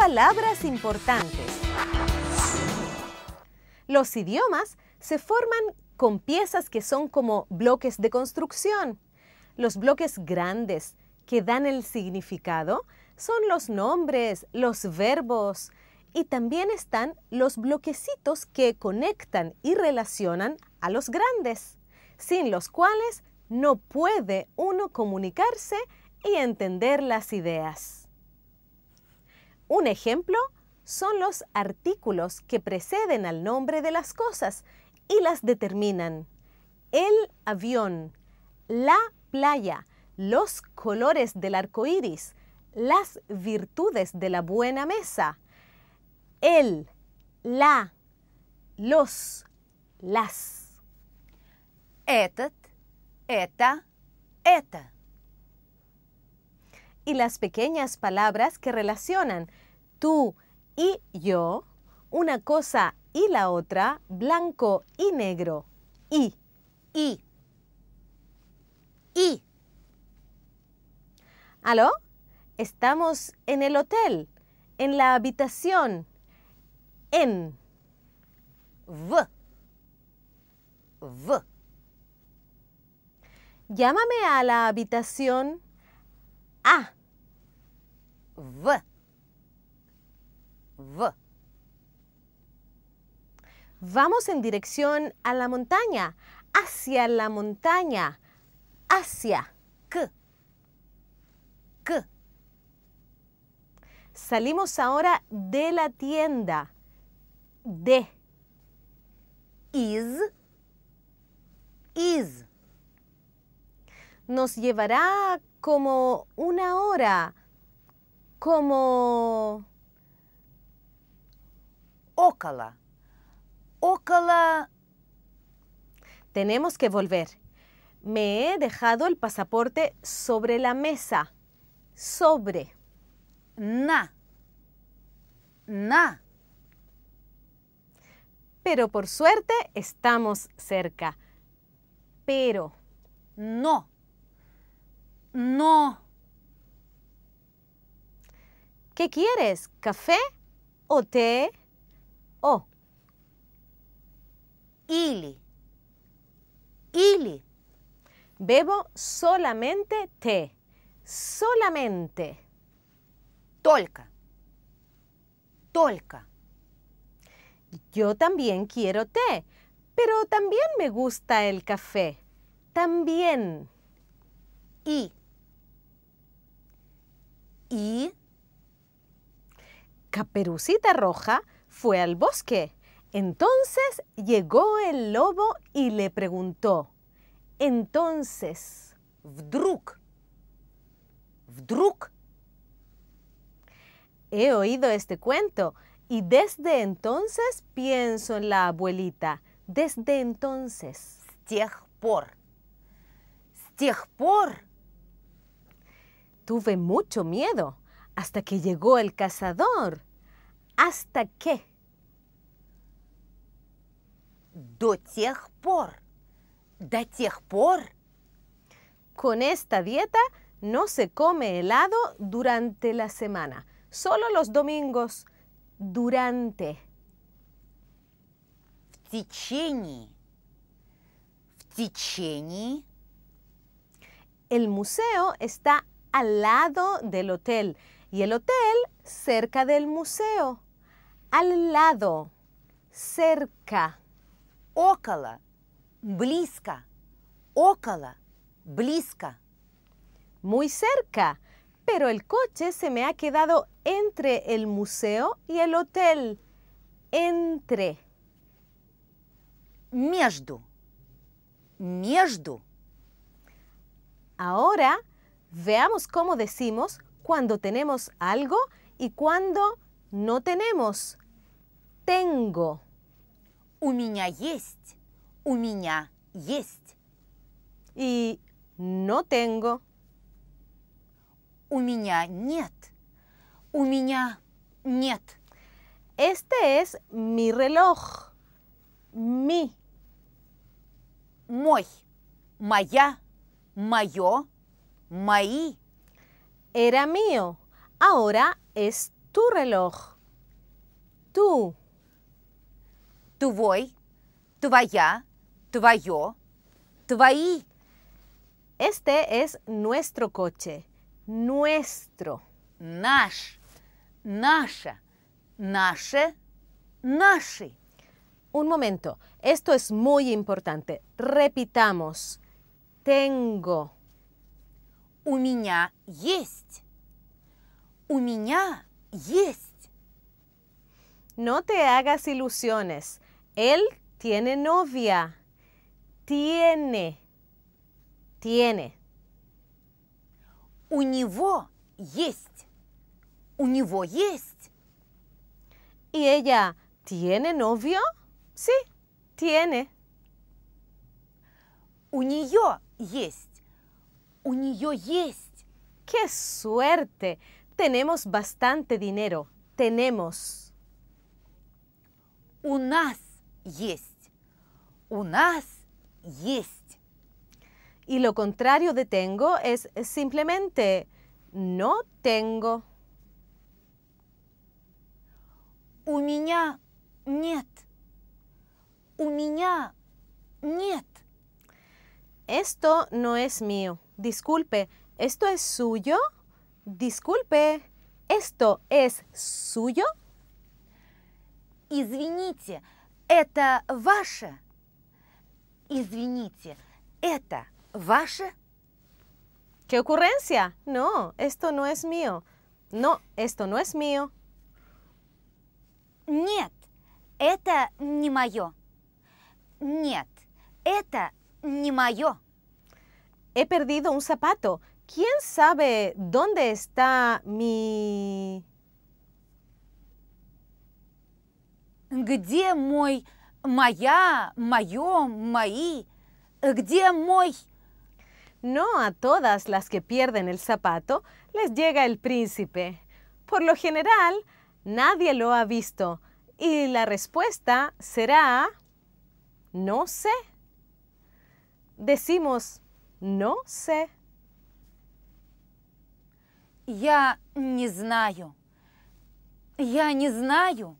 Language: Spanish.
palabras importantes. Los idiomas se forman con piezas que son como bloques de construcción. Los bloques grandes que dan el significado son los nombres, los verbos y también están los bloquecitos que conectan y relacionan a los grandes, sin los cuales no puede uno comunicarse y entender las ideas. Un ejemplo son los artículos que preceden al nombre de las cosas y las determinan. El avión, la playa, los colores del arco iris, las virtudes de la buena mesa, el, la, los, las. Etet, eta, y las pequeñas palabras que relacionan tú y yo, una cosa y la otra, blanco y negro, y, y, y. ¿Aló? Estamos en el hotel, en la habitación, en, v, v. Llámame a la habitación V, Vamos en dirección a la montaña, hacia la montaña, hacia, k, k. Salimos ahora de la tienda, de, is, is. Nos llevará como una hora como Ócala. Ócala. Tenemos que volver. Me he dejado el pasaporte sobre la mesa. Sobre. Na. Na. Pero por suerte estamos cerca. Pero. No. No. ¿Qué quieres? ¿Café o té? O. Ili. Ili. Bebo solamente té. Solamente. Tolca. Tolca. Yo también quiero té, pero también me gusta el café. También. Y. Y. Caperucita Roja fue al bosque. Entonces llegó el lobo y le preguntó. Entonces, vdruk, vdruk. He oído este cuento y desde entonces pienso en la abuelita. Desde entonces. por. por. Tuve mucho miedo hasta que llegó el cazador. ¿Hasta qué? До тех Con esta dieta no se come helado durante la semana, solo los domingos. Durante. В течение. El museo está al lado del hotel. Y el hotel cerca del museo. Al lado. Cerca. ócala, Близко. ócala, bliska, Muy cerca. Pero el coche se me ha quedado entre el museo y el hotel. Entre. Между. Между. Ahora veamos cómo decimos cuando tenemos algo y cuando no tenemos. Tengo. У меня есть. У меня есть. Y no tengo. У меня нет. У меня нет. Este es mi reloj. Mi. Мой. Моя. Mayo. Мои era mío, ahora es tu reloj. Tú. voy, yo, tu tú ahí Este es nuestro coche, nuestro. nash, nasha, Nash. наши. Un momento, esto es muy importante. Repitamos. Tengo. У меня есть. У No te hagas ilusiones. Él tiene novia. Tiene. Tiene. У него есть. У ¿Y ella tiene novio? Sí, tiene. У нее У нее ¡Qué suerte! Tenemos bastante dinero. Tenemos. Unas нас есть. У Y lo contrario de tengo es simplemente no tengo. У меня нет. У Esto no es mío. disculpe, ¿esto es suyo? Disculpe, ¿esto es suyo? Извините, это ваше? Извините, это ваше? ¿Qué ocurrencia? No, esto no es mío. No, esto no es mío. Нет, это не мое. Нет, это не мое. he perdido un zapato. ¿Quién sabe dónde está mi... ¿Dónde мой, моя, No a todas las que pierden el zapato les llega el príncipe. Por lo general, nadie lo ha visto. Y la respuesta será, no sé. Decimos, No ну, sé. Я не знаю. Я не знаю.